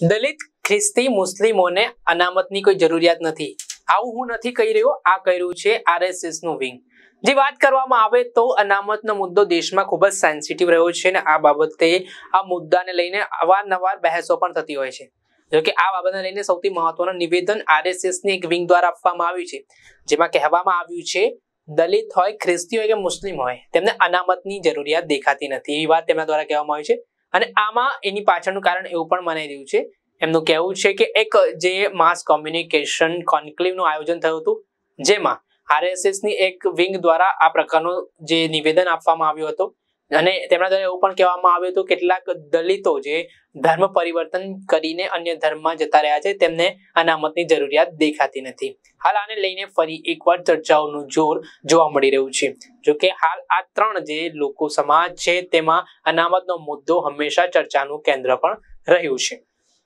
દલિત ખ્રિસ્તી મુસ્લિમોને અનામતની કોઈ જરૂરિયાત નથી આવું હું નથી કહી રહ્યો આ કર્યું છે આરએસએસ નું વિંગ જે વાત કરવામાં આવે તો અનામતનો મુદ્દો દેશમાં ખૂબ જ સેન્સિટિવ રહ્યો છે અને આ બાબતે આ મુદ્દાને લઈને અવારનવાર બહેસો પણ થતી હોય છે જોકે આ બાબતને લઈને સૌથી મહત્વનું નિવેદન આરએસએસની એક વિંગ દ્વારા આપવામાં આવ્યું છે જેમાં કહેવામાં આવ્યું છે દલિત હોય ખ્રિસ્તી હોય કે મુસ્લિમ હોય તેમને અનામતની જરૂરિયાત દેખાતી નથી એવી વાત તેમના દ્વારા કહેવામાં આવી છે અને આમાં એની પાછળનું કારણ એવું પણ મનાઈ રહ્યું છે એમનું કહેવું છે કે એક જે માસ કોમ્યુનિકેશન કોન્ક્લેવનું આયોજન થયું હતું જેમાં આરએસએસની એક વિંગ દ્વારા આ પ્રકારનું જે નિવેદન આપવામાં આવ્યું હતું અને તેમના દ્વારા એવું પણ કહેવામાં આવ્યું હતું કેટલાક દલિતો જે ધર્મ પરિવર્તન કરીને અન્ય ધર્મમાં જતા રહ્યા છે તેમને અનામતની જરૂરિયાત દેખાતી નથી હાલ આને લઈને ફરી એકવાર ચર્ચાઓનું જોર જોવા મળી રહ્યું છે જો કે હાલ આ ત્રણ જે લોકો સમાજ છે તેમાં અનામતનો મુદ્દો હંમેશા ચર્ચાનું કેન્દ્ર પણ રહ્યું છે